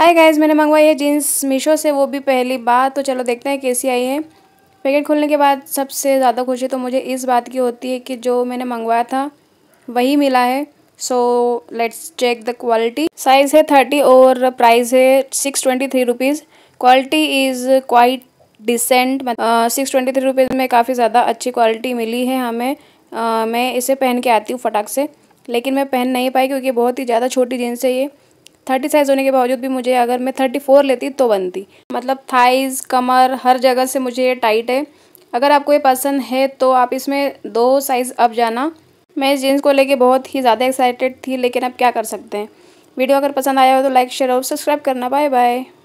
hi guys मैंने मंगवाई है जीन्स मीशो से वो भी पहली बार तो चलो देखते हैं कैसी आई है पैकेट खोलने के बाद सबसे ज़्यादा खुशी तो मुझे इस बात की होती है कि जो मैंने मंगवाया था वही मिला है so let's check the quality size है थर्टी और प्राइस है six twenty three rupees quality is quite decent six twenty three rupees में काफ़ी ज़्यादा अच्छी क्वालिटी मिली है हमें uh, मैं इसे पहन के आती हूँ फटाक से लेकिन मैं पहन नहीं पाई क्योंकि बहुत ही ज़्यादा छोटी जीन्स है ये थर्टी साइज़ होने के बावजूद भी मुझे अगर मैं थर्टी फोर लेती तो बनती मतलब थाइज़ कमर हर जगह से मुझे ये टाइट है अगर आपको ये पसंद है तो आप इसमें दो साइज़ अप जाना मैं इस जीन्स को लेके बहुत ही ज़्यादा एक्साइटेड थी लेकिन अब क्या कर सकते हैं वीडियो अगर पसंद आया हो तो लाइक शेयर और सब्सक्राइब करना बाय बाय